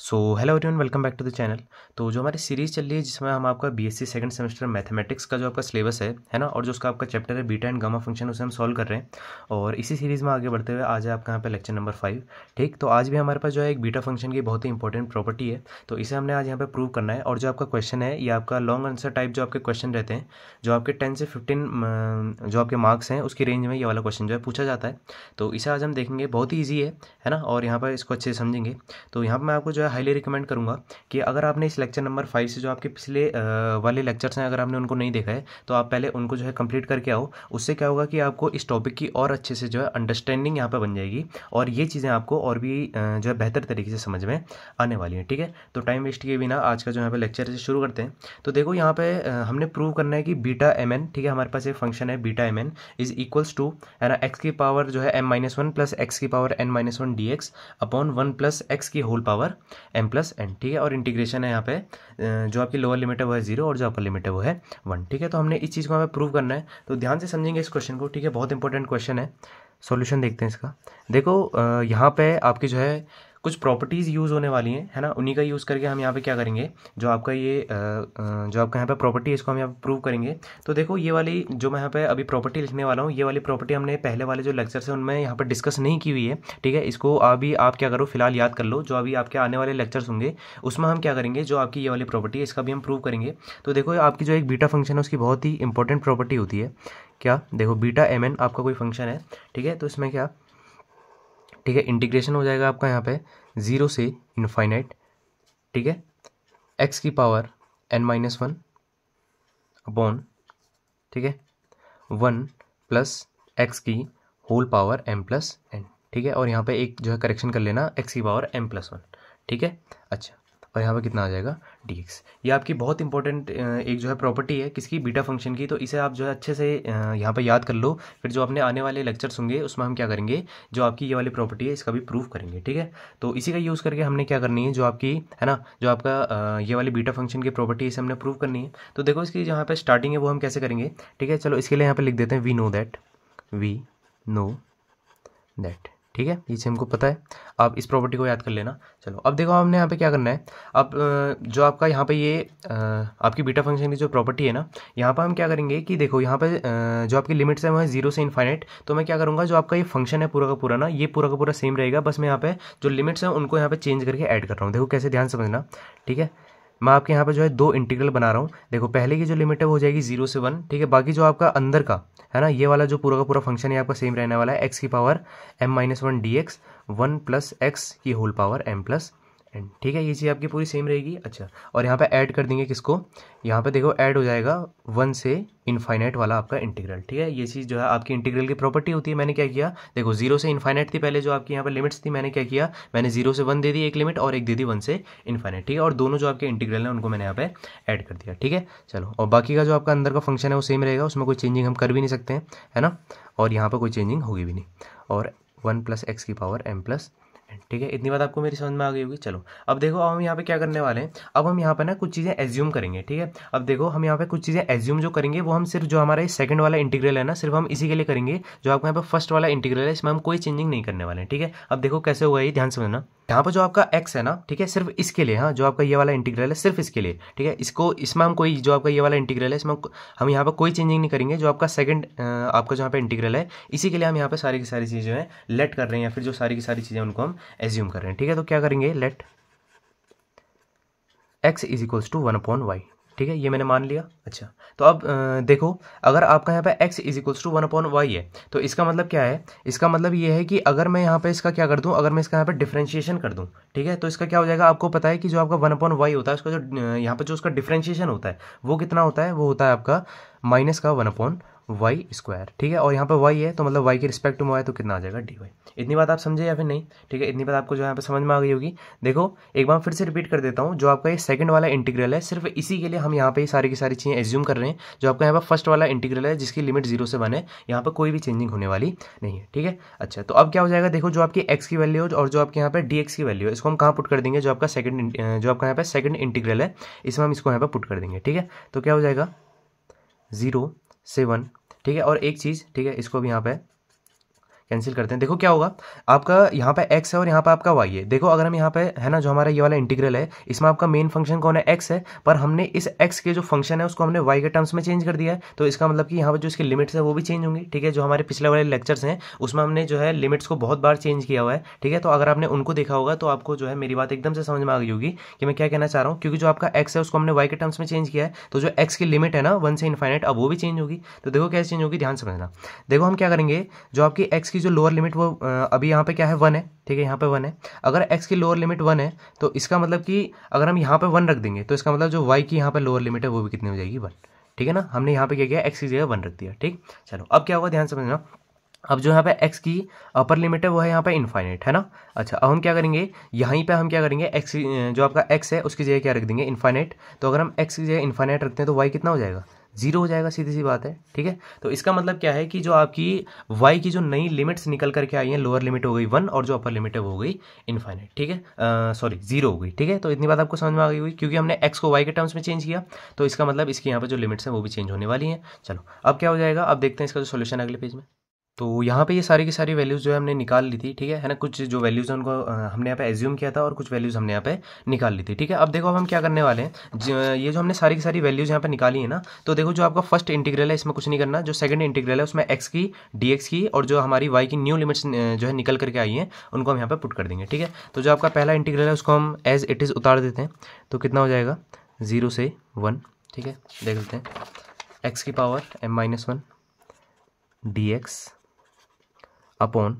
so hello everyone welcome back to the channel तो जो हमारी सीरीज़ चल रही है जिसमें हम आपका बीएससी सेकंड सेमेस्टर मैथमेटिक्स का जो आपका सिलेबस है है ना और जो उसका आपका चैप्टर है बीटा एंड गामा फंक्शन उसे हम सॉल्व कर रहे हैं और इसी सीरीज़ में आगे बढ़ते हुए आज है आपका यहाँ पे लेक्चर नंबर फाइव ठीक तो आज भी हमारे पास जो है एक बीटा फंक्शन की बहुत ही इंपॉर्टेंट प्रॉपर्टी है तो इसे हमने आज यहाँ पर प्रूव करना है और जो आपका क्वेश्चन है या आपका लॉन्ग आंसर टाइप जो आपके क्वेश्चन रहते हैं जो आपके टेन से फिफ्टीन जो आपके मार्क्स हैं उसकी रेंज में ये वाला क्वेश्चन जो है पूछा जाता है तो इसे आज हम देखेंगे बहुत ही ईजी है है ना और यहाँ पर इसको अच्छे से समझेंगे तो यहाँ पर मैं आपको जो है हाईली रिकमेंड करूँगा कि अगर आपने इस लेक्चर नंबर फाइव से जो आपके पिछले वाले लेक्चर्स हैं अगर आपने उनको नहीं देखा है तो आप पहले उनको जो है कंप्लीट करके आओ उससे क्या होगा कि आपको इस टॉपिक की और अच्छे से जो है अंडरस्टैंडिंग यहाँ पर बन जाएगी और ये चीज़ें आपको और भी जो है बेहतर तरीके से समझ में आने वाली हैं ठीक है तो टाइम वेस्ट किए बिना आज का जो यहाँ पर लेक्चर से शुरू करते हैं तो देखो यहाँ पर हमने प्रूव करना है कि बीटा एम एन ठीक है हमारे पास एक फंक्शन है beta M N is equals to है ना एक्स की पावर जो है M minus one plus X की power N minus one D X upon one plus X की whole power M plus N ठीक है और इंटीग्रेशन है यहाँ पे जो आपकी लोअर लिमिट है वो है जीरो और जो अपर लिमिट है वो है वन ठीक है तो हमने इस चीज़ को हमें प्रूव करना है तो ध्यान से समझेंगे इस क्वेश्चन को ठीक है बहुत इंपॉर्टेंट क्वेश्चन है सोल्यूशन देखते हैं इसका देखो यहाँ पे आपकी जो है कुछ प्रॉपर्टीज़ यूज़ होने वाली हैं है ना उन्हीं का यूज़ करके हम यहाँ पे क्या करेंगे जो आपका ये जो आपका यहाँ पे प्रॉपर्टी है इसको हम यहाँ पे प्रूव करेंगे तो देखो ये वाली जो मैं यहाँ पे अभी प्रॉपर्टी लिखने वाला हूँ ये वाली प्रॉपर्टी हमने पहले वाले जो लेक्चर से उनमें यहाँ पर डिस्कस नहीं की हुई है ठीक है इसको अभी आप क्या करो फिलहाल याद कर लो जो अभी आपके आने वाले लेक्चर्स होंगे उसमें हम क्या करेंगे जो आपकी ये वाली प्रॉपर्टी है इसका भी हम प्रूव करेंगे तो देखो आपकी जो एक बीटा फंक्शन है उसकी बहुत ही इंपॉर्टेंट प्रॉपर्टी होती है क्या देखो बीटा एम एन आपका कोई फंक्शन है ठीक है तो इसमें क्या ठीक है इंटीग्रेशन हो जाएगा आपका यहाँ पे ज़ीरो से इनफाइनाइट ठीक है एक्स की power N minus one upon ठीक है वन प्लस एक्स की whole power M plus N ठीक है और यहाँ पे एक जो है करेक्शन कर लेना एक्स की पावर एम प्लस वन ठीक है अच्छा और यहाँ पर कितना आ जाएगा डी एक्स ये आपकी बहुत इंपॉर्टेंट एक जो है प्रॉपर्टी है किसकी बीटा फंक्शन की तो इसे आप जो है अच्छे से यहाँ पर याद कर लो फिर जो आपने आने वाले लेक्चर्स होंगे उसमें हम क्या करेंगे जो आपकी ये वाली प्रॉपर्टी है इसका भी प्रूफ करेंगे ठीक है तो इसी का यूज़ करके हमने क्या करनी है जो आपकी है ना जो आपका ये वाली बीटा फंक्शन की प्रॉपर्टी इसे हमने प्रूव करनी है तो देखो इसकी जहाँ पर स्टार्टिंग है वो हम कैसे करेंगे ठीक है चलो इसके लिए यहाँ पर लिख देते हैं we know that we know that ठीक है ये पीछे हमको पता है आप इस प्रॉपर्टी को याद कर लेना चलो अब देखो हमने यहाँ पे क्या करना है अब जो आपका यहाँ पे ये आपकी बीटा फंक्शन की जो प्रॉपर्टी है ना यहाँ पर हम क्या करेंगे कि देखो यहाँ पे जो आपकी लिमिट्स है वह जीरो से इन्फाइनाइट तो मैं क्या करूँगा जो आपका ये फंक्शन है पूरा का पूरा ना ये पूरा का पूरा सेम रहेगा बस मैं यहाँ पे जो लिमिट्स हैं उनको यहाँ पे चेंज करके ऐड कर रहा हूँ देखो कैसे ध्यान समझना ठीक है मैं आपके यहाँ पर जो है दो इंटीग्रल बना रहा हूँ देखो पहले की जो लिमिट है वो हो जाएगी जीरो से वन ठीक है बाकी जो आपका अंदर का है ना ये वाला जो पूरा का पूरा फंक्शन है आपका सेम रहने वाला है एक्स की power M minus one D X one plus X की whole power M plus and ठीक है ये चीज़ आपकी पूरी सेम रहेगी अच्छा और यहाँ पे ऐड कर देंगे किसको यहाँ पे देखो ऐड हो जाएगा वन से इनफाइनाइट वाला आपका इंटीग्रल ठीक है ये चीज़ जो है आपकी इंटीग्रल की प्रॉपर्टी होती है मैंने क्या किया देखो जीरो से इनफाइनाइट थी पहले जो आपकी यहाँ पर लिमिट्स थी मैंने क्या किया मैंने जीरो से वन दे दी एक लिमिट और एक दे दी वन से इन्फाइनाइट ठीक है और दोनों जो आपके इंटीग्रल हैं उनको मैंने यहाँ पर ऐड कर दिया ठीक है चलो और बाकी का जो आपका अंदर का फंक्शन है वो सेम रहेगा उसमें कोई चेंजिंग हम कर भी नहीं सकते हैं ना और यहाँ पर कोई चेंजिंग होगी भी नहीं और वन प्लस एक्स की पावर एम प्लस ठीक है इतनी बात आपको मेरी समझ में आ गई होगी चलो अब देखो अब हम यहाँ पे क्या करने वाले हैं अब हम यहाँ पे ना कुछ चीज़ें एज्यूम करेंगे ठीक है अब देखो हम यहाँ पे कुछ चीज़ें एज्यूम जो करेंगे वो हम सिर्फ जो हमारा सेकंड वाला इंटीग्रल है ना सिर्फ हम इसी के लिए करेंगे जो आपका यहाँ पर फर्स्ट वाला इंटीग्रल है इसमें हम कोई चेंजिंग नहीं करने वाले हैं ठीक है अब देखो कैसे हुआ ये ध्यान समझना यहाँ पर जो आपका एक्स है ना ठीक है सिर्फ इसके लिए हाँ जो आपका ये वाला इंटीग्रल है सिर्फ इसके लिए ठीक है इसको इसमें हम कोई जो आपका ये वाला इंटीग्रल है इसमें हम यहाँ पर कोई चेंजिंग नहीं करेंगे जो आपका सेकंड आपका जहाँ पे इंटीग्रल है इसी के लिए हम यहाँ पे सारी की सारी चीज़ें लेट कर रहे हैं या फिर जो सारी की सारी चीज़ें उनको हम एज्यूम कर रहे हैं ठीक है तो क्या करेंगे let X is equals to one upon Y ठीक है ये मैंने मान लिया अच्छा तो अब आ, देखो अगर आपका यहाँ पे x is equals to one upon Y है तो इसका मतलब क्या है इसका मतलब ये है कि अगर मैं यहाँ पे इसका क्या कर दूँ अगर मैं इसका यहाँ पे डिफ्रेंशिएशन कर दूँ ठीक है तो इसका क्या हो जाएगा आपको पता है कि जो आपका वन अपॉन वाई होता है उसका जो यहाँ पे जो उसका डिफ्रेंशिएशन होता है वो कितना होता है वो होता है आपका माइनस का वन अपॉन वाई स्क्वायर ठीक है और यहाँ पर वाई है तो मतलब वाई के रिस्पेक्ट में है तो कितना आ जाएगा डी वाई इतनी बात आप समझे या फिर नहीं ठीक है इतनी बात आपको जो यहाँ पर समझ में आ गई होगी देखो एक बार फिर से रिपीट कर देता हूँ जो आपका ये सेकंड वाला इंटीग्रल है सिर्फ इसी के लिए हम यहाँ ही सारी की सारी चीज़ें एज्यूम कर रहे हैं जो आपका यहाँ पर फर्स्ट वाला इंटीग्रल है जिसकी लिमिट जीरो से वन है यहाँ पर कोई भी चेंजिंग होने वाली नहीं है ठीक है अच्छा तो अब क्या हो जाएगा देखो जो आपकी एक्स की वैल्यू और जो आपके यहाँ पर डी की वैल्यू है इसको हम कहाँ पुट कर देंगे जो आपका सेकंड जो आपका यहाँ पर सेकंड इंटीग्रल है इसमें हम इसको यहाँ पर पुट कर देंगे ठीक है तो क्या हो जाएगा जीरो सेवन ठीक है और एक चीज़ ठीक है इसको भी यहाँ पे कैंसिल करते हैं देखो क्या होगा आपका यहाँ पे एक्स है और यहाँ पे आपका वाई है देखो अगर हम यहाँ पे है ना जो हमारा ये वाला इंटीग्रल है इसमें आपका मेन फंक्शन कौन है एक्स है पर हमने इस एक्स के जो फंक्शन है उसको हमने वाई के टर्म्स में चेंज कर दिया है तो इसका मतलब कि यहाँ पर जो इसकी लिमिट्स है वो भी चेंज होंगी ठीक है जो हमारे पिछले वाले लेक्चर्स हैं उसमें हमने जो है लिमिट्स को बहुत बार चेंज किया हुआ है ठीक है तो अगर आपने उनको देखा होगा तो आपको जो है मेरी बात एकदम से समझ में आ गई होगी कि मैं क्या कहना चाह रहा हूँ क्योंकि जो आपका एक्स है उसको हमने वाई के टर्म्स में चेंज किया है तो जो एक्स की लिमिट है ना वन से इन्फाइनेट अब वो भी चेंज होगी तो देखो कैसे चेंज होगी ध्यान समझना देखो हम क्या करेंगे जो आपकी एक्स की की जो लोअर लिमिट वो अभी यहाँ पे क्या है वन है ठीक है यहाँ पे वन है अगर एक्स की लोअर लिमिट वन है तो इसका मतलब कि अगर हम यहाँ पे वन रख देंगे तो इसका मतलब जो वाई की यहाँ पे लोअर लिमिट है वो भी कितनी हो जाएगी वन ठीक है ना हमने यहाँ पे क्या किया एक्स की जगह वन रख दिया ठीक चलो अब क्या होगा ध्यान समझना अब जो यहाँ पे x की अपर लिमिट है वो है यहाँ पे इन्फाइनाइट है ना अच्छा अब हम क्या करेंगे यहीं पे हम क्या करेंगे x जो आपका x है उसकी जगह क्या रख देंगे इन्फाइनाइट तो अगर हम x की जगह इन्फाइनाइट रखते हैं तो y कितना हो जाएगा जीरो हो जाएगा सीधी सी बात है ठीक है तो इसका मतलब क्या है कि जो आपकी वाई की जो नई लिमिट्स निकल करके आई हैं लोअर लिमिट हो गई वन और जो अपर लिमिट है वो हो गई इन्फाइनाइट ठीक है सॉरी जीरो हो गई ठीक है तो इतनी बात आपको समझ में आ गई हुई क्योंकि हमने एक्स को वाई के टर्म्स में चेंज किया तो इसका मतलब इसकी यहाँ पर जो लिमिट्स हैं वो भी चेंज होने वाली हैं चलो अब क्या हो जाएगा अब देखते हैं इसका जो सोल्यूशन अगले पेज में तो यहाँ पे ये सारी की सारी वैल्यूज़ जो है हमने निकाल ली थी ठीक है है ना कुछ जो वैल्यूज़ हैं उनको हमने यहाँ पे एज्यूम किया था और कुछ वैल्यूज़ हमने यहाँ पे निकाल ली थी ठीक है अब देखो अब हम क्या करने वाले हैं ये जो हमने सारी की सारी वैल्यूज़ यहाँ पे निकाली है ना तो देखो जो आपका फर्स्ट इंटीग्रल है इसमें कुछ नहीं करना जो सेकंड इंटीग्रल है उसमें एक्स की डी की और जो हमारी वाई की न्यू लिमिट्स जो है निकल करके आई हैं उनको हम यहाँ पर पुट कर देंगे ठीक है तो जो आपका पहला इंटीग्रल है उसको हम एज इट इज़ उतार देते हैं तो कितना हो जाएगा ज़ीरो से वन ठीक है देख लेते हैं एक्स की power M minus one D X upon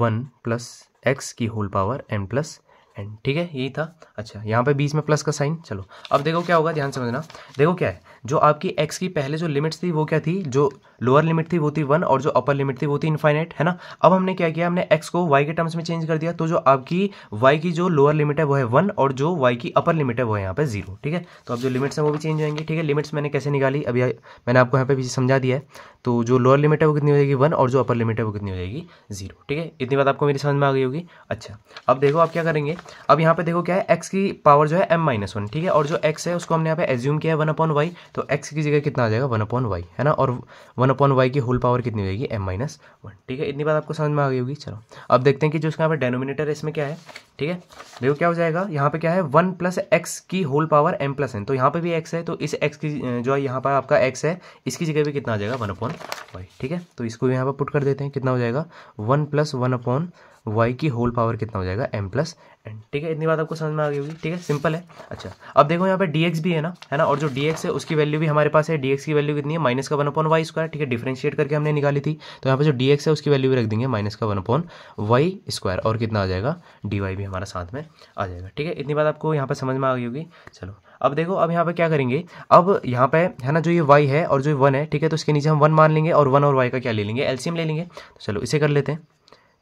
one plus X की whole power N plus and ठीक है यही था अच्छा यहाँ पे बीच में प्लस का साइन चलो अब देखो क्या होगा ध्यान समझना देखो क्या है जो आपकी एक्स की पहले जो लिमिट्स थी वो क्या थी जो लोअर लिमिट थी वो थी वन और जो अपर लिमिट थी वो थी इनफाइनाइट है ना अब हमने क्या किया हमने एक्स को वाई के टर्म्स में चेंज कर दिया तो जो आपकी वाई की जो लोअर लिमिट है वो है वन और जो वाई की अपर लिमिट है वो है यहाँ पर जीरो ठीक है तो अब जो लिमिट्स हैं वो भी चेंज होंगी ठीक है लिमिट्स मैंने कैसे निकाली अभी मैंने आपको यहाँ पे भी समझा दिया है तो जो लोअर लिमिट है वो कितनी हो जाएगी वन और जो अपर लिमिट है वो कितनी हो जाएगी जीरो ठीक है इतनी बात आपको मेरी समझ में आ गई होगी अच्छा अब देखो आप क्या करेंगे अब यहाँ पे देखो क्या है एक्स की पावर जो है एम माइनस वन ठीक है और जो एक्स है उसको हमने यहाँ पे एज्यूम किया है वन अपॉन वाई तो एक्स की जगह कितना आ जाएगा वन अपॉन वाई है ना और वन अपॉन वाई की होल पावर कितनी हो जाएगी एम माइनस वन ठीक है इतनी बात आपको समझ में आ गई होगी चलो अब देखते हैं कि जो उसका यहाँ पर डेनोमिनेटर है इसमें क्या है ठीक है देखो क्या हो जाएगा यहाँ पे क्या है वन प्लस एक्स की whole power M plus N तो यहाँ पे भी एक्स है तो इस एक्स की जो है यहाँ पर आपका एक्स है इसकी जगह भी कितना आ जाएगा वन अपॉन वाई ठीक है तो इसको यहाँ पर पुट कर देते हैं कितना हो जाएगा one plus one upon Y की होल पावर कितना हो जाएगा एम प्लस एन ठीक है इतनी बात आपको समझ में आ गई होगी ठीक है सिंपल है अच्छा अब देखो यहाँ पे डी भी है ना है ना और जो डी है उसकी वैल्यू भी हमारे पास है डी की वैल्यू कितनी है माइनस का वन अपॉन वाई स्क्वायर ठीक है डिफ्रेंशिएट करके हमने निकाली थी तो यहाँ पर जो डी है उसकी वैल्यू भी रख देंगे माइनस का वन अपॉन वाई स्क्वायर और कितना आ जाएगा डी भी हमारा साथ में आ जाएगा ठीक है इतनी बात आपको यहाँ पर समझ में आ गई होगी चलो अब देखो अब यहाँ पे क्या करेंगे अब यहाँ पे है ना जो ये वाई है और जो ये वन है ठीक है तो इसके नीचे हम वन मान लेंगे और वन और वाई का क्या ले लेंगे एलसीएम ले लेंगे तो चलो इसे कर लेते हैं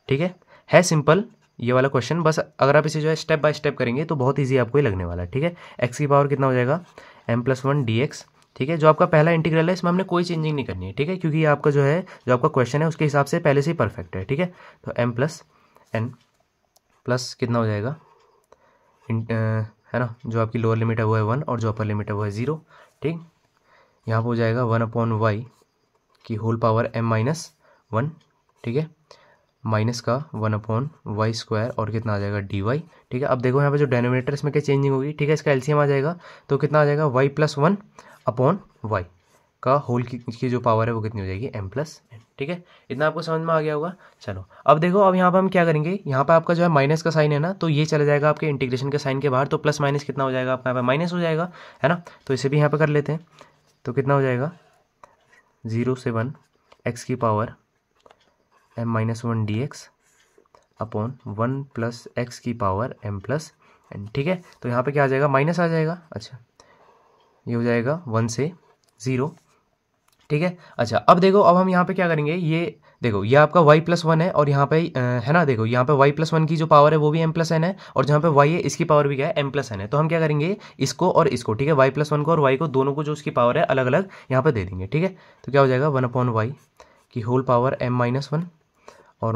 ठीक है है सिंपल ये वाला क्वेश्चन बस अगर आप इसे जो है स्टेप बाय स्टेप करेंगे तो बहुत ईजी आपको ये लगने वाला है ठीक है एक्स की पावर कितना हो जाएगा M plus one D X ठीक है जो आपका पहला इंटीग्रल है इसमें हमने कोई चेंजिंग नहीं करनी है ठीक है क्योंकि ये आपका जो है जो आपका क्वेश्चन है उसके हिसाब से पहले से ही परफेक्ट है ठीक है तो एम प्लस एन प्लस कितना हो जाएगा है ना जो आपकी लोअर लिमिट है वो है वन और जो अपर लिमिट है वो है ज़ीरो ठीक यहाँ पर हो जाएगा वन अपॉन वाई की whole power M minus one ठीक है माइनस का वन अपॉन वाई स्क्वायर और कितना आ जाएगा डी वाई ठीक है अब देखो यहाँ पे जो डेनोमीटर इसमें क्या चेंजिंग होगी ठीक है इसका एलसीएम आ जाएगा तो कितना आ जाएगा Y plus one upon Y का होल की, की जो पावर है वो कितनी हो जाएगी एम प्लस एन ठीक है इतना आपको समझ में आ गया होगा चलो अब देखो अब यहाँ पर हम क्या करेंगे यहाँ पर आपका जो है माइनस का साइन है ना तो ये चला जाएगा आपके इंटीग्रेशन के साइन के बाहर तो प्लस माइनस कितना हो जाएगा आपका यहाँ पर माइनस हो जाएगा है ना तो इसे भी यहाँ पर कर लेते हैं तो कितना हो जाएगा ज़ीरो से वन एक्स की power M minus one D X upon one plus X की पावर एम प्लस एन ठीक है तो यहाँ पे क्या आ जाएगा माइनस आ जाएगा अच्छा ये हो जाएगा वन से ज़ीरो ठीक है अच्छा अब देखो अब हम यहाँ पे क्या करेंगे ये देखो ये आपका y प्लस वन है और यहाँ पे है ना देखो यहाँ पे y प्लस वन की जो पावर है वो भी m प्लस एन है और जहाँ पे y है इसकी पावर भी क्या है m प्लस एन है तो हम क्या करेंगे इसको और इसको ठीक है y प्लस वन को और y को दोनों को जो उसकी पावर है अलग अलग यहाँ पे दे देंगे ठीक है तो क्या हो जाएगा वन अपॉन वाई की whole power M minus one और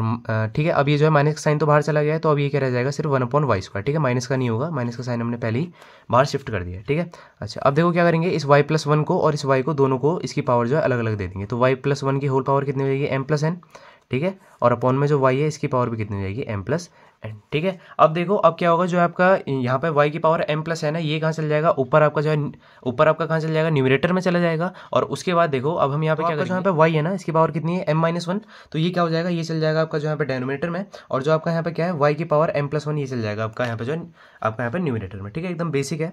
ठीक है अब ये जो है माइनस का साइन तो बाहर चला गया है तो अब ये क्या रह जाएगा सिर्फ वन अपॉन वाई स्क्वायर ठीक है माइनस का नहीं होगा माइनस का साइन हमने पहले ही बाहर शिफ्ट कर दिया ठीक है अच्छा अब देखो क्या करेंगे इस वाई प्लस वन को और इस वाई को दोनों को इसकी पावर जो है अलग अलग दे देंगे तो वाई प्लस वन की होल पावर कितनी हो जाएगी एम प्लस एन ठीक है और अपॉन में जो वाई है इसकी पावर भी कितनी हो जाएगी एम प्लस ठीक है अब देखो अब क्या होगा जो आपका यहाँ पे वाई की पावर एम प्लस है ना ये कहाँ चल जाएगा ऊपर आपका जो है ऊपर आपका कहाँ चल जाएगा न्यूमिनेटर में चला जाएगा और उसके बाद देखो अब हम यहाँ पे तो क्या करेंगे यहाँ पे वाई है ना इसकी पावर कितनी है एम माइनस वन तो ये क्या हो जाएगा ये चल जाएगा आपका जो यहाँ पे डेनोमीटर में और जो आपका यहाँ पे क्या है वाई की पावर एम प्लस वन ये चल जाएगा आपका यहाँ पे जो आपका यहाँ पे न्यूमिनेटर में ठीक है एकदम बेसिक है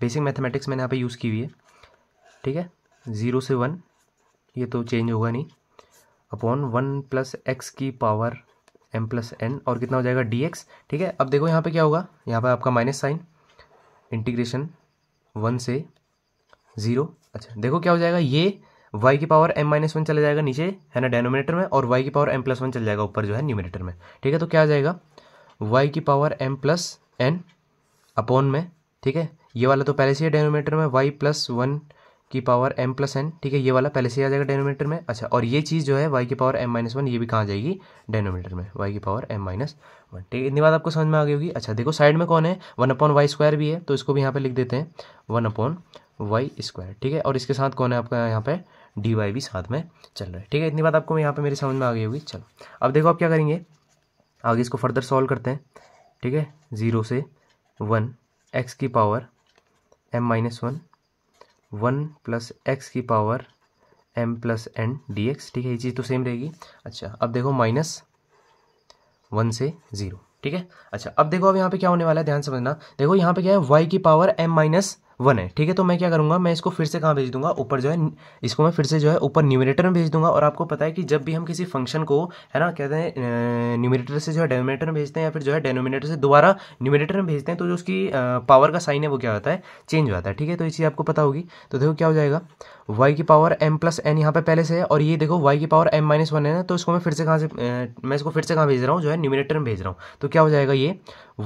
बेसिक मैथमेटिक्स मैंने यहाँ पर यूज़ की हुई है ठीक है ज़ीरो से वन ये तो चेंज होगा नहीं अपॉन वन प्लस एक्स की पावर एम प्लस एन और कितना हो जाएगा डी एक्स ठीक है अब देखो यहाँ पे क्या होगा यहाँ पे आपका माइनस साइन इंटीग्रेशन वन से ज़ीरो अच्छा देखो क्या हो जाएगा ये वाई की पावर एम माइनस वन चला जाएगा नीचे है ना डेनोमिनेटर में और वाई की पावर एम प्लस वन चला जाएगा ऊपर जो है न्यूमिनेटर में ठीक है तो क्या आ जाएगा वाई की power M plus N upon में ठीक है ये वाला तो पहले से ही डेनोमीटर में वाई प्लस वन की पावर एम प्लस एन ठीक है ये वाला पहले से ही आ जाएगा डेनोमीटर में अच्छा और ये चीज़ जो है वाई की पावर एम माइनस वन ये भी कहाँ जाएगी डेनोमीटर में वाई की पावर एम माइनस वन ठीक है इतनी बात आपको समझ में आ गई होगी अच्छा देखो साइड में कौन है वन अपॉन वाई स्क्वायर भी है तो इसको भी यहाँ पर लिख देते हैं वन अपॉन वाई स्क्वायर ठीक है और इसके साथ कौन है आपका यहाँ पर डी वाई भी साथ में चल रहा है ठीक है इतनी बात आपको यहाँ पर मेरी समझ में आ गई होगी चलो अब देखो आप क्या करेंगे आगे इसको फर्दर सॉल्व करते हैं ठीक है ज़ीरो से वन एक्स की power M minus one one plus X की power M plus N D X ठीक है ये चीज़ तो सेम रहेगी अच्छा अब देखो माइनस वन से ज़ीरो ठीक है अच्छा अब देखो अब यहाँ पे क्या होने वाला है ध्यान समझना देखो यहाँ पे क्या है वाई की पावर एम माइनस वन है ठीक है तो मैं क्या करूँगा मैं इसको फिर से कहाँ भेज दूंगा ऊपर जो है इसको मैं फिर से जो है ऊपर न्यूमिनेटर में भेज दूंगा और आपको पता है कि जब भी हम किसी फंक्शन को है ना कहते हैं न्यूमिनेटर से जो है डेनोमिनेटर में भेजते हैं या फिर जो है डेनोमिनेटर से दोबारा न्यूमिनेटर में भेजते हैं तो जो उसकी पावर का साइन है वो क्या होता है चेंज हो जाता है ठीक है तो ये चीज़ आपको पता होगी तो देखो क्या हो जाएगा वाई की पावर एम प्लस एन यहाँ पे पहले से है और ये देखो वाई की पावर एम माइनस वन है ना तो इसको मैं फिर से कहाँ से मैं इसको फिर से कहाँ भेज रहा हूँ जो है न्यूमिनेटर में भेज रहा हूँ तो क्या हो जाएगा ये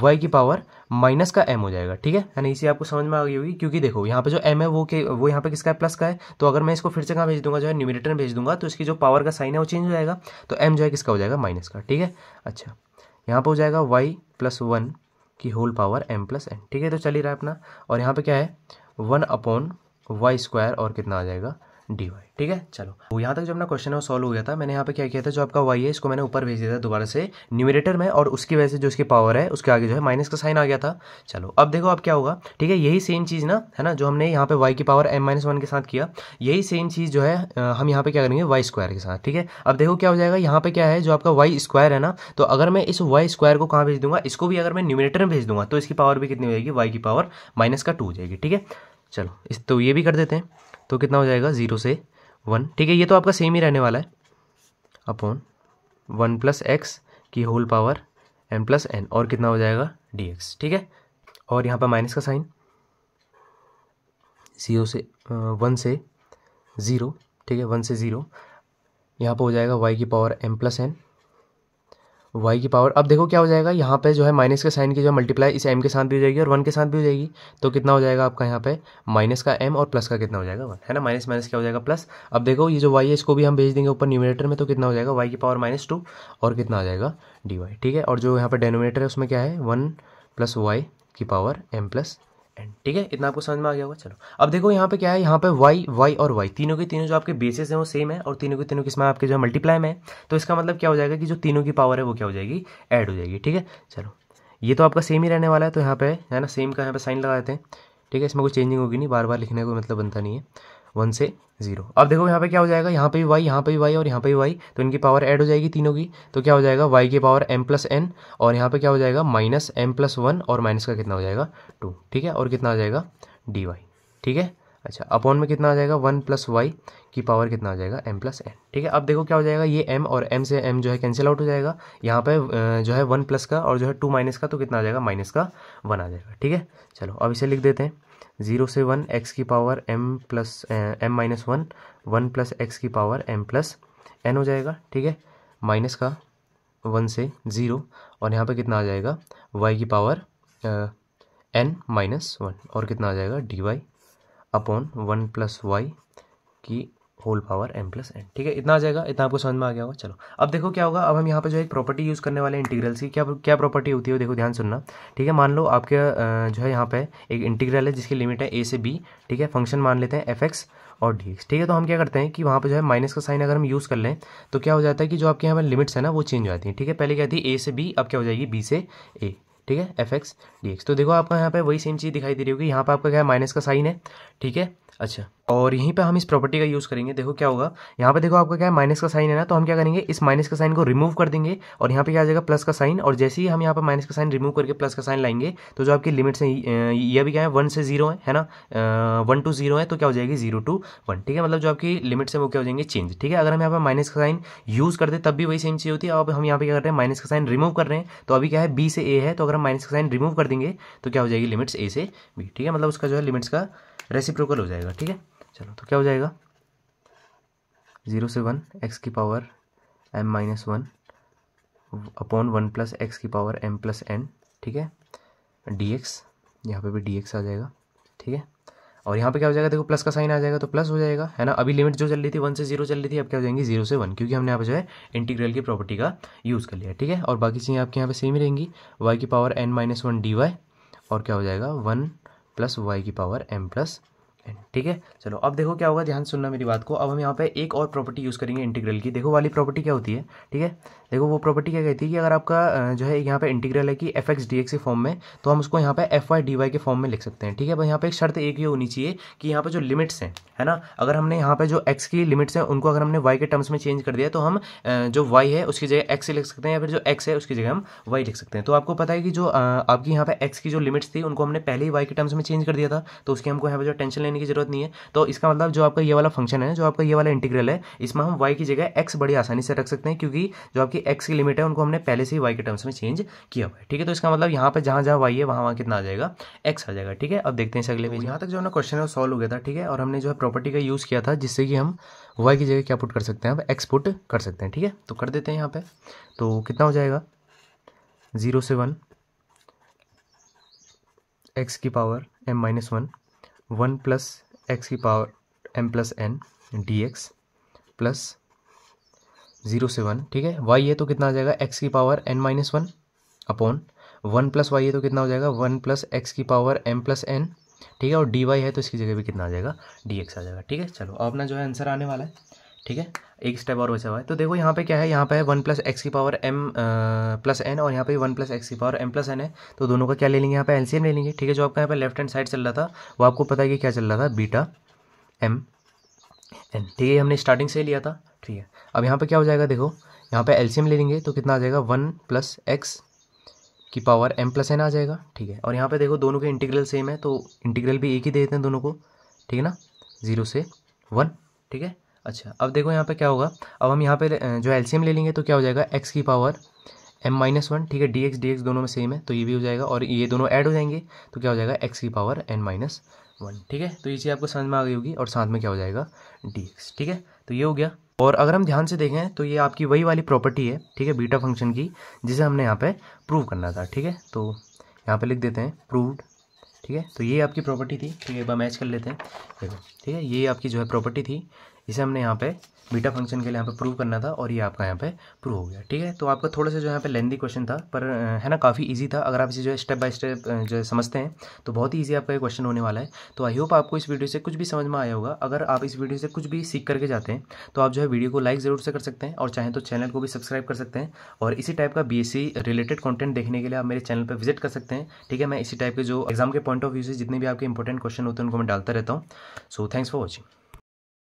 वाई की पावर माइनस का एम हो जाएगा ठीक है यानी इसी आपको समझ में आ गई होगी क्योंकि देखो यहाँ पे जो एम है वो के वो यहाँ पे किसका है प्लस का है तो अगर मैं इसको फिर से कहाँ भेज दूंगा जो है न्यूमिनेटर में भेज दूंगा तो इसकी जो पावर का साइन है वो चेंज हो जाएगा तो एम जो है किसका हो जाएगा माइनस का ठीक है अच्छा यहाँ पर हो जाएगा वाई प्लस वन की whole power M plus N ठीक है तो चल ही रहा है अपना और यहाँ पर क्या है वन अपॉन वाई स्क्वायर और कितना आ जाएगा डी वाई ठीक है चलो वो तो यहाँ तक जो अपना क्वेश्चन है वो सॉल्व हो गया था मैंने यहाँ पे क्या किया था जो आपका वाई है इसको मैंने ऊपर भेज दिया था दोबारा से न्यूमिनेटर में और उसकी वजह से जो इसकी पावर है उसके आगे जो है माइनस का साइन आ गया था चलो अब देखो अब क्या होगा ठीक है यही सेम चीज़ ना है ना जो हमने यहाँ पे वाई की पावर एम माइनस वन के साथ किया यही सेम चीज़ जो है हम यहाँ पे क्या करेंगे वाई स्क्वायर के साथ ठीक है अब देखो क्या हो जाएगा यहाँ पे क्या है जो आपका वाई स्क्वायर है ना तो अगर मैं इस वाई स्क्वायर को कहाँ भेज दूंगा इसको भी अगर मैं न्यूमिनेटर में भेज दूंगा तो इसकी पावर भी कितनी हो जाएगी वाई की पावर माइनस का टू हो जाएगी ठीक है चलो इस तो ये भी कर देते हैं तो कितना हो जाएगा ज़ीरो से वन ठीक है ये तो आपका सेम ही रहने वाला है अपॉन वन प्लस एक्स की whole power N plus N और कितना हो जाएगा डी एक्स ठीक है और यहाँ पर माइनस का साइन ज़ीरो से वन से ज़ीरो ठीक है वन से ज़ीरो यहाँ पर हो जाएगा वाई की power M plus N Y की पावर अब देखो क्या हो जाएगा यहाँ पे जो है माइनस के साइन की जो है मल्टीप्लाई इस एम के साथ भी हो जाएगी और वन के साथ भी हो जाएगी तो कितना हो जाएगा आपका यहाँ पे माइनस का एम और प्लस का कितना हो जाएगा वन है ना माइनस माइनस क्या हो जाएगा प्लस अब देखो ये जो वाई है इसको भी हम भेज देंगे ऊपर न्यूमिनेटर में तो कितना हो जाएगा वाई की पावर माइनस टू और कितना आ जाएगा डी वाई ठीक है और जो यहाँ पर डेनोमिनेटर है उसमें क्या है वन प्लस वाई की पावर एम प्लस एंड ठीक है इतना आपको समझ में आ गया होगा चलो अब देखो यहाँ पे क्या है यहाँ पे वाई वाई और वाई तीनों के तीनों जो आपके बेसिस हैं वो सेम है और तीनों के तीनों किस्म आपके जो मल्टीप्लाई में है तो इसका मतलब क्या हो जाएगा कि जो तीनों की पावर है वो क्या हो जाएगी ऐड हो जाएगी ठीक है चलो ये तो आपका सेम ही रहने वाला है तो यहाँ पे है ना सेम का यहाँ पे साइन लगा देते हैं ठीक है इसमें कोई चेंजिंग होगी नहीं बार बार लिखने को मतलब बनता नहीं है वन से जीरो अब देखो यहाँ पे क्या हो जाएगा यहाँ पे भी वाई यहाँ पे भी वाई और यहाँ पे भी वाई तो इनकी पावर ऐड हो जाएगी तीनों की तो क्या हो जाएगा वाई की पावर एम प्लस एन और यहाँ पे क्या हो जाएगा माइनस एम प्लस वन और माइनस का कितना हो जाएगा टू ठीक है और कितना आ जाएगा डी वाई ठीक है अच्छा अपॉन में कितना आ जाएगा वन प्लस वाई की पावर कितना आ जाएगा एम प्लस एन ठीक है अब देखो क्या हो जाएगा ये एम और एम से एम जो है कैंसिल आउट हो जाएगा यहाँ पे जो है वन प्लस का और जो है टू माइनस का तो कितना आ जाएगा माइनस का वन आ जाएगा ठीक है चलो अब इसे लिख देते हैं ज़ीरो से वन एक्स की power M plus M minus one one plus X की पावर एम प्लस एन हो जाएगा ठीक है माइनस का वन से ज़ीरो और यहाँ पे कितना आ जाएगा वाई की पावर एन माइनस वन और कितना आ जाएगा D Y upon one plus Y की whole power M plus N ठीक है इतना आ जाएगा इतना आपको समझ में आ गया होगा चलो अब देखो क्या होगा अब हम यहाँ पे जो एक प्रॉपर्टी यूज़ करने वाले इंटीग्रल्स की क्या क्या प्रॉपर्टी होती है देखो ध्यान सुनना ठीक है मान लो आपके जो है यहाँ पे एक इंटीग्रल है जिसकी लिमिट है ए से बी ठीक है फंक्शन मान लेते हैं एफ एक्स और डी एक्स ठीक है तो हम क्या करते हैं कि वहाँ पर जो है माइनस का साइन अगर हम यूज़ कर लें तो क्या हो जाता है कि जो आपके यहाँ पर लिमिट्स है ना वो चेंज हो जाती है ठीक है पहले क्या थी ए से बी अब क्या हो जाएगी बी से ए ठीक है एफ एक्स डी एक्स तो देखो आपका यहाँ पे वही सेम चीज़ दिखाई दे रही होगी यहाँ पे आपका क्या है माइनस का साइन है ठीक है अच्छा और यहीं पे हम इस प्रॉपर्टी का यूज़ करेंगे देखो क्या होगा यहाँ पे देखो आपका क्या है माइनस का साइन है ना तो हम क्या करेंगे इस माइनस का साइन को रिमूव कर देंगे और यहाँ पे क्या आ जाएगा प्लस का साइन और जैसे ही हम यहाँ पे माइनस का साइन रिमूव करके प्लस का साइन लाएंगे तो जो आपकी लिमिट्स हैं यह भी क्या है वन से जीरो है, है ना वन टू जीरो है तो क्या हो जाएगी जीरो टू वन ठीक है मतलब जो आपकी लिमिट्स हैं वो क्या हो जाएंगे चेंज ठीक है अगर हम यहाँ पर माइनस का साइन यूज़ करते तब भी वही सेम चीज़ होती है अब हम यहाँ पे क्या कर रहे हैं माइनस का साइन रिमूव कर रहे हैं तो अभी क्या है बी से ए है तो अगर हम माइनस का साइन रिमूव कर देंगे तो क्या हो जाएगी लिमिट्स ए से बी ठीक है मतलब उसका जो है लिमिट्स का रेसिप्रोकल हो जाएगा ठीक है चलो तो क्या हो जाएगा ज़ीरो से वन एक्स की power M minus one upon one plus X की पावर एम प्लस एन ठीक है डी एक्स यहाँ पर भी डी एक्स आ जाएगा ठीक है और यहाँ पे क्या हो जाएगा देखो प्लस का साइन आ जाएगा तो प्लस हो जाएगा है ना अभी लिमिट जो चल रही थी वन से जीरो चल रही थी अब क्या हो जाएंगी जीरो से वन क्योंकि हमने यहाँ पे जो है इंटीग्रल की प्रॉपर्टी का यूज़ कर लिया ठीक है और बाकी चीज़ें आपके यहाँ पे सेम ही रहेंगी वाई की power N minus one D Y और क्या हो जाएगा वन प्लस वाई की पावर एम प्लस ठीक है चलो अब देखो क्या होगा ध्यान सुनना मेरी बात को अब हम यहाँ पे एक और प्रॉपर्टी यूज़ करेंगे इंटीग्रल की देखो वाली प्रॉपर्टी क्या होती है ठीक है देखो वो प्रॉपर्टी क्या कहती है कि अगर आपका जो है यहाँ पे इंटीग्रल है कि एफ एक्स डी एक्स के फॉर्म में तो हम उसको यहाँ पे एफ वाई डी वाई के फॉर्म में लिख सकते हैं ठीक है अब यहाँ पर एक शर्त एक ये होनी चाहिए कि यहाँ पर जो लिमिट्स हैं है ना अगर हमने यहाँ पे जो एक्स की लिमिट्स हैं उनको अगर हमने वाई के टर्म्स में चेंज कर दिया तो हम जो वाई है उसकी जगह एक्स लिख सकते हैं या फिर जो एक्स है उसकी जगह हम वाई लिख सकते हैं तो आपको पता है कि जो आपकी यहाँ पर एक्स की जो लिमिट्स थी उनको हमने पहले ही वाई के टर्म्स में चेंज कर दिया था तो उसकी हमको यहाँ पर जो टेंशन लेने की जरूरत नहीं है तो इसका मतलब जो आपका ये वाला फंक्शन है जो आपका ये वाला इंटीग्रल है इसमें हम वाई की जगह एक्स बड़ी आसानी से रख सकते हैं क्योंकि जो आपकी एक्स की लिमिट है उनको हमने पहले से ही वाई के टर्म्स में चेंज किया हुआ है ठीक है तो इसका मतलब यहाँ पर जहाँ जहाँ वाई है वहाँ वहाँ कितना आ जाएगा एक्स आ जाएगा ठीक है अब देखते हैं अगले पेज तो यहाँ तक जो हमारा क्वेश्चन है सॉल्व हो गया था ठीक है और हमने जो है प्रॉपर्टी का यूज़ किया था जिससे कि हम वाई की जगह क्या पुट कर सकते हैं अब एक्स पुट कर सकते हैं ठीक है तो कर देते हैं यहाँ पर तो कितना हो जाएगा ज़ीरो से वन एक्स की power M minus one one plus X की power M plus N D X plus zero से वन ठीक है वाई है तो कितना आ जाएगा एक्स की power N minus one upon one plus Y है तो कितना हो जाएगा वन प्लस एक्स की पावर एम प्लस एन ठीक है और डी वाई है तो इसकी जगह भी कितना आ जाएगा डी एक्स आ जाएगा ठीक है चलो अपना जो है आंसर आने वाला है ठीक है एक स्टेप और बचा हुआ है तो देखो यहाँ पे क्या है यहाँ पे वन प्लस एक्स की पावर एम प्लस एन और यहाँ पे वन प्लस एक्स की पावर एम प्लस एन है तो दोनों का क्या ले लेंगे यहाँ पे एलसीएम ले लेंगे ठीक है जो आपका यहाँ पे लेफ्ट हैंड साइड चल रहा था वो आपको पता है कि क्या चल रहा था बीटा एम एन ठीक है हमने स्टार्टिंग से लिया था ठीक है अब यहाँ पर क्या हो जाएगा देखो यहाँ पर एलसीएम ले लेंगे तो कितना आ जाएगा वन प्लस एक्स की पावर एम प्लस एन आ जाएगा ठीक है और यहाँ पर देखो दोनों के इंटीग्रल सेम है तो इंटीग्रल भी एक ही दे देते हैं दोनों को ठीक है ना ज़ीरो से वन ठीक है अच्छा अब देखो यहाँ पे क्या होगा अब हम यहाँ पे जो एलसीएम ले लेंगे तो क्या हो जाएगा एक्स की पावर एम माइनस वन ठीक है डी एक्स डी एक्स दोनों में सेम है तो ये भी हो जाएगा और ये दोनों ऐड हो जाएंगे तो क्या हो जाएगा एक्स की पावर एन माइनस वन ठीक है तो ये चीज़ आपको समझ में आ गई होगी और साथ में क्या हो जाएगा डी एक्स ठीक है तो ये हो गया और अगर हम ध्यान से देखें तो ये आपकी वही वाली प्रॉपर्टी है ठीक है बीटा फंक्शन की जिसे हमने यहाँ पर प्रूव करना था ठीक है तो यहाँ पर लिख देते हैं प्रूवड ठीक है तो ये आपकी प्रॉपर्टी थी ठीक है एक बार मैच कर लेते हैं देखो ठीक है ये आपकी जो है प्रॉपर्टी थी इसे हमने यहाँ पे बीटा फंक्शन के लिए यहाँ पे प्रूव करना था और ये आपका यहाँ पे प्रूव हो गया ठीक है तो आपका थोड़ा सा जो यहाँ पे लेंदी क्वेश्चन था पर है ना काफ़ी इजी था अगर आप इसे जो है स्टेप बाय स्टेप जो है समझते हैं तो बहुत ही ईजी आपका ये क्वेश्चन होने वाला है तो आई होप आपको इस वीडियो से कुछ भी समझ में आया होगा अगर आप इस वीडियो से कुछ भी सीख करके जाते हैं तो आप जो है वीडियो को लाइक ज़रूर से कर सकते हैं और चाहें तो चैनल को भी सब्सक्राइब कर सकते हैं और इसी टाइप का बी रिलेटेड कॉन्टेंट देखने के लिए आप मेरे चैनल पर विजिट कर सकते हैं ठीक है मैं इसी टाइप के जो एग्जाम के पॉइंट ऑफ व्यू से जितने भी आपके इंपॉर्टेंट क्वेश्चन होते हैं उनको मैं डालता रहता हूँ सो थैंक्स फॉर वॉचिंग